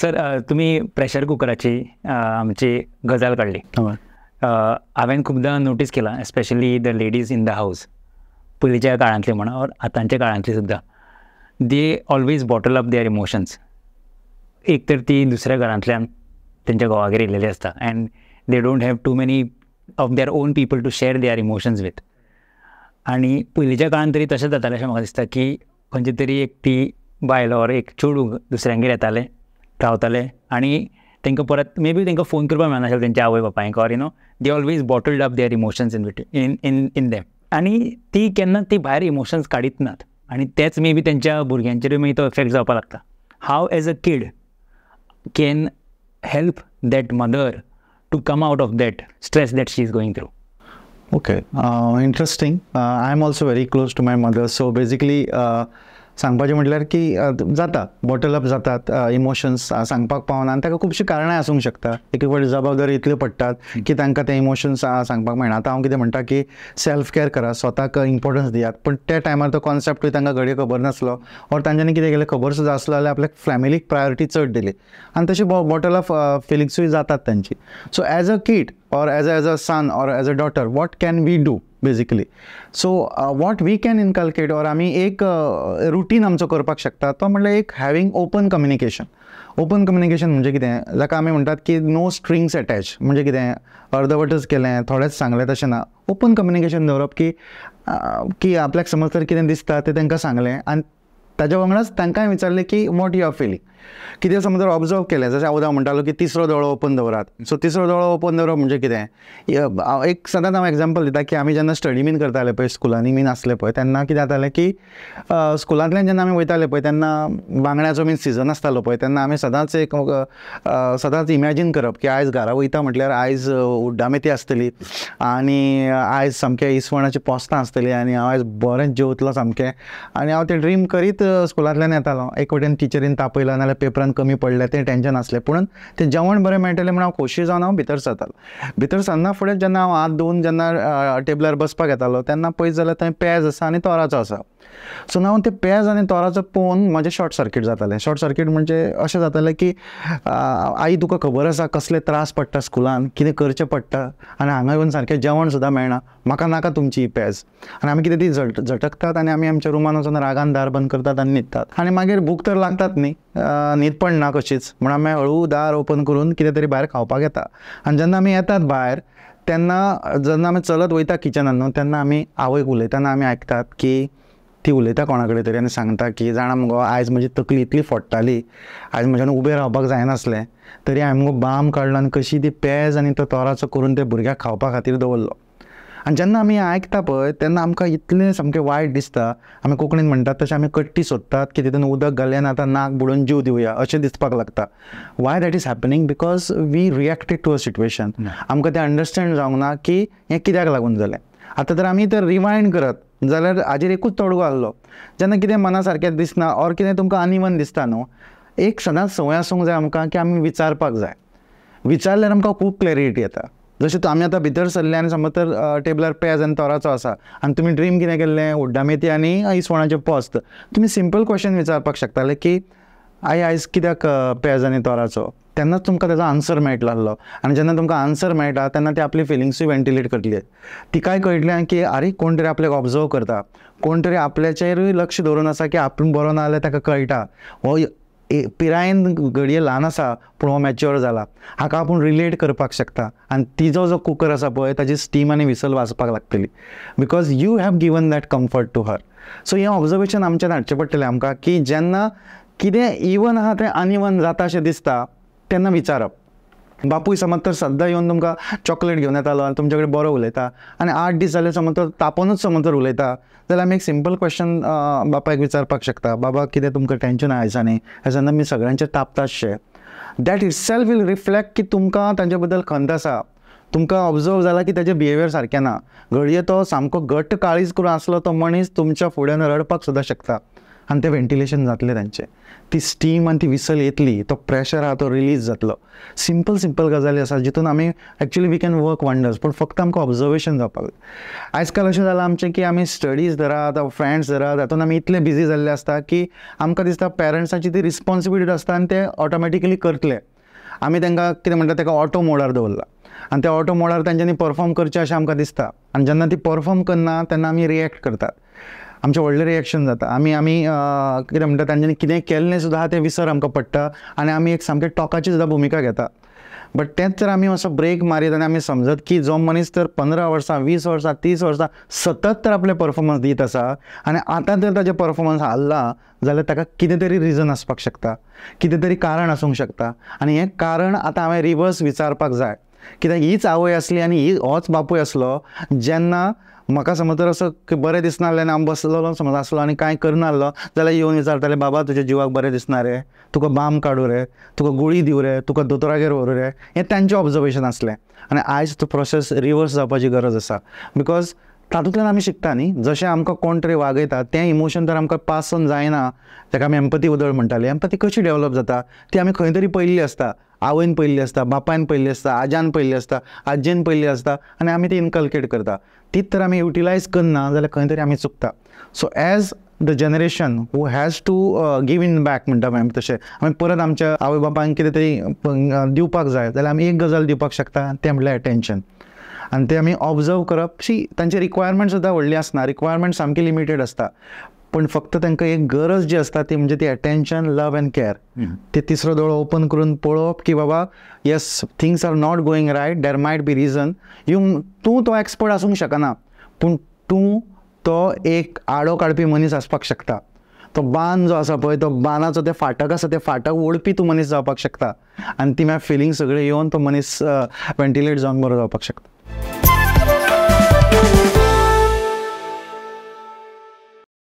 sir तुम्ही pressure कुकरची आमची गजाल काढली हांवें खुबदां नोटीस केला specially the ladies in the house पयलींच्या काळांतली म्हणा ऑर आतांच्या काळांतली सुद्दां they always bottle up their emotions एक तर ती दुसऱ्या घरांतल्यान त्यांच्या घोवागेर येयलेली आसता and they don't have too many of their own people to share their emotions with आणि पयलींच्या काळांत तरी तशें जातालें अशें म्हाका दिसता की खंयचे तरी एक ती बायल और एक चेडूं दुसऱ्यांगेर येतालें रावताले आणि तांकां परत मे बी तांकां फोन करपाक मेळनाशिल्लो तेंच्या आवय बापायक or you know they always bottled up their emotions in in in in them आणि ती केन्ना ती भायर इमोशन्स काडीत नात आणि तेच मे बी तेंच्या भुरग्यांचेरूय मागीर तो इफेक्ट जावपाक लागता how as a kid can help that mother to come out of that stress that she is going through okay interesting I am also very close to my mother so basically सांगपाचें म्हटल्यार की जाता bottle up जातात emotions सांगपाक पावना आनी ताका खुबशीं कारणां आसूंक शकता एक एक जबाबदारी इतल्यो पडटात की तांकां ते इमोशन्स सांगपाक मेळना आतां हांव कितें म्हणटा की सेल्फ केअर करा स्वताक इम्पॉर्टन्स दियात पण त्या टायमार तो कॉन्सेप्टूय तांकां घडये खबर नासलो ऑर तांच्यांनी कितें केलें खबर सुद्दां आसलो जाल्यार आपल्याक फॅमिलीक प्रायोरिटी चड दिली आनी तशी बॉटल ऑफ फिलिंग्सूय जातात तांची so as a kid or as a as a son or as a daughter what can we do basically so what we can inculcate or आम्ही एक रुटीन uh, आमचं करपाक शकता तो म्हणजे एक having open communication open communication म्हणजे कितें जाका आमी म्हणटात की नो स्ट्रिंग्स अटॅच म्हणजे कितें अर्धवटच केलें थोडेंच सांगलें तशें ना ओपन कम्युनिकेशन दवरप की uh, की आपल्याक समज तर कितें दिसता तें तांकां सांगलें आनी ताज्या वांगडाच तांकांय विचारलें की वॉट युअर फिलिंग कितें समज जर ऑब्जर्व केलें जशें हांव उदक म्हणटालो की तिसरो दोळो ओपन दवरात सो तिसरो दोळो ओपन दवरप म्हणजे कितें हांव एक सदांच हांव एग्जांपल दिता की आमी जेन्ना स्टडी बीन करताले पळय स्कुलांनी बीन आसले पळय तेन्ना कितें जातालें की स्कुलांतल्यान जेन्ना आमी वयताले पळय तेन्ना बांगड्याचो बीन सिजन आसतालो पळय तेन्ना आमी सदांच एक सदांच इमॅजीन करप की आयज घरा वयता म्हटल्यार आयज उड्डामेथी आसतली आनी आयज सामकें इसवणाचीं पोस्तां आसतलीं आनी हांव आयज बरें जेवतलो सामकें आनी हांव तें ड्रीम करीत स्कुलांतल्यान येतालो एक वटेन टिचरीन तापयलो नाल्यार पेपरान कमी पडले तें टेंशन आसलें पूण तें जेवण बरें मेळटलें म्हण हांव खोशी जावन हांव भितर सरतालो भितर सरना फुडें जेन्ना हांव हात धुवन जेन्ना टेबलार बसपाक येतालो तेन्ना पळयत जाल्यार थंय पेज आसा आनी तोराचो आसा सो हांव ते पेज आनी तोराचो पळोवन म्हजें शॉर्ट सर्कीट जातालें शॉर्ट सर्कीट म्हणजे अशें जातालें की आई तुका खबर आसा कसले त्रास पडटा स्कुलान कितें करचें पडटा आनी हांगा येवन सारकें जेवण सुद्दां मेळना म्हाका नाका तुमची ही पेज आनी आमी कितें ती झट झटकतात आनी आमी आमच्या रुमान वचून रागान दार बंद करतात येतात आणि न्हिदतात आनी मागीर भूक तर लागतात न्ही न्हीद ना कशीच म्हण आमी हळू दार ओपन करून कितें तरी भायर खावपाक येता आनी जेन्ना आमी येतात भायर तेन्ना जेन्ना आमी चलत वयता किचनान न्हू तेन्ना आमी आवयक उलयतना आमी आयकतात की ती उलयता कोणा कडेन तरी आनी सांगता की जाणा मुगो आयज म्हजी तकली इतली फोडटाली आयज म्हज्यान उबें रावपाक जायनासलें तरी हांवें मुगो बाम काडलो आनी कशी ती पेज आनी तो तोराचो करून ते भुरग्याक खावपा खातीर दवरलो आणि जेन्ना आमी ऐकता पळय तेन्ना आमकां इतलें सामकें वायट दिसता आमी कोंकणीन म्हणटात तशें आमी कट्टी सोदतात की तितून उदक घाल्यान आतां नाक बुडून जीव दिवया अशें दिसपाक लागता why that is happening because we reacted to a situation आमकां तें अंडरस्टँड जावंक ना की हें कित्याक लागून जालें आतां तर आमी तर रिवायंड करत जाल्यार हाजेर एकूच तोडगो आसलो जेन्ना कितें मना सारकें दिसना ऑर कितें तुमकां अनिवन दिसता न्हू एक सदांच संवय आसूंक जाय आमकां की आमी विचारपाक जाय विचारल्यार आमकां खूब क्लॅरिटी येता जशें आम्ही आता भितर सरले आणि समज तर टेबलार पेज आणि तोराचो असा आणि तुम्ही ड्रीम कितें केले उड्डामेती आणि इसवणाचे पोस्त तुम्ही सिंपल क्वेश्चन विचारपाक शकताले की आय आयज कित्याक पेज आणि तोराचो त्यांनाच तुमकां त्याचा आन्सर मेळटलो आसलो आनी जेन्ना तुमकां आन्सर मेळटा त्यांना ते आपली फिलिंग्सूय वेंटिलेट करतली तिकाय कळटलें की अरे कोण तरी आपल्याक ऑब्जर्व करता कोण तरी आपल्याचेरूय लक्ष धरून असा की आपण बरो ना जाल्यार ताका कळटा हो पिरायेन घडये ल्हान आसा पूण हो मॅच्युअर जाला हाका आपूण रिलेट करपाक शकता आनी तिजो जो कुकर आसा पळय ताजी स्टीम आनी विसल वाचपाक लागतली because you have given that comfort to her सो हें ऑब्जर्वेशन आमच्यान हाडचें पडटलें आमकां की जेन्ना कितें इवन आहा तें अनइवन जाता अशें दिसता तेन्ना विचारप बापूय समज तर सद्दां येवन तुमकां चॉकलेट घेवन येतालो आनी तुमचे कडेन बरो उलयता आनी आठ दीस जाले समज तर तापोवनूच समज तर उलयता जाल्यार आमी एक सिंपल क्वेश्चन बापायक विचारपाक शकता बाबा कितें तुमकां टेंशन आसा दिसांनी मी आमी सगळ्यांचेर say that itself will reflect की तुमकां तांचे बद्दल खंत आसा तुमकां ऑब्जर्व जाला की त्याचे बिहेवियर सारकें ना घडये तो सामको घट्ट काळीज करून आसलो तो मनीस तुमच्या फुड्यान रडपाक सुद्दां शकता आणि ते व्हेंटिलेशन जातलें त्यांचे ती स्टीम आणि ती विसल येतली तो प्रेशर आहा तो रिलीज जातलो सिंपल सिंपल गजाली आसा जितून आम्ही actually we can work wonders पण फक्त आमकां ऑब्जर्वेशन जावपाक जाय आयज काल अशें जालां आमचें की आमी स्टडीज धरात फ्रेंड्स धरात हातूंत आमी इतले बिझी जाल्ले आसता की आमकां दिसता पेरंट्सांची ती रिस्पॉन्सिबिलिटी आसता आनी ते ऑटोमॅटिकली करतले आमी त्यांना कितें म्हणटा त्या ऑटो मोडार दवरला आनी त्या ऑटो मोडार तांच्यांनी परफॉर्म करचें अशें आमकां दिसता आनी जेन्ना ती परफॉर्म करना तेन्ना आमी रिएक्ट करतात आमचे व्हडलें रिएक्शन जाता आमी आमी कितें म्हणटा तांच्यांनी कितें केल्लें सुद्दां आहा तें विसर आमकां पडटा आनी आमी एक सामकें टॉकाची सुद्दां भुमिका घेता बट तेंच जर आमी असो ब्रेक मारीत आनी आमी समजत की जो मनीस तर पंदरा वर्सां वीस वर्सां तीस वर्सां सतत तर आपले परफॉर्मन्स दीत आसा आनी आतां जर ताजें परफॉर्मन्स हाल्ला जाल्यार ताका कितें तरी रिजन आसपाक शकता कितें तरी कारण आसूंक शकता आनी हें कारण आतां हांवें रिवर्स विचारपाक जाय कित्याक हीच आवय आसली आनी ही होच बापूय आसलो जेन्ना म्हाका समज तर की बरें दिसना आसलें हांव बसलेलो समज आसलो आनी कांय करनासलो जाल्यार येवन विचारताले बाबा तुज्या जिवाक बरें दिसना रे तुका बाम काडूं रे तुका गुळी दिवं रे तुका दोतोरागेर व्हरू रे हें तांचें ऑब्जर्वेशन आसलें आनी आयज तो प्रोसेस रिवर्स जावपाची गरज आसा बिकॉज तातूंतल्यान आमी शिकता न्ही जशें आमकां कोण तरी वागयता तें इमोशन तर आमकां पास जावन जायना ताका आमी एम्पती उदळ म्हणटाले एम्पती कशी डेव्हलप जाता ती आमी खंय तरी पयल्ली आसता आवयन पळयल्ली आसता बापायन पयल्ली आसता आज्यान पळयल्ली आसता आज्जेन पयल्ली आसता आनी आमी ती इनकल्केट करता तीच तर आमी युटिलायज करना जाल्यार खंय तरी आमी चुकता so as the generation who has to give in back म्हणटा आमी तशें आमी परत आमच्या आवय बापायक कितें तरी दिवपाक जाय जाल्यार आमी एक गजाल दिवपाक शकता तें म्हणल्यार एटेंशन आणि ते आम्ही ऑब्जर्व करप शी तांचे रिक्वायरमेंट सुद्धा व्हडली आसना रिक्वायरमेंट सामकी लिमिटेड असतात पण फक्त त्यांना एक गरज जी आसता ती म्हणजे ती एटेन्शन लव अँड केअर ते तिसरं दोळो ओपन करून पळोवप की बाबा yes things are not going right there might be reason you तू तो एक्सपर्ट आसूंक शकना पूण तू तो एक आडो काडपी मनीस आसपाक शकता तो बान जो असा पळय तो बानाचो ते फाटक असा ते फाटक ओडपी तू मनीस जावपाक शकता आणि ती मागीर फिलिंग सगळे येवन तो मनीस वेंटिलेट जावन बरो जावपाक शकता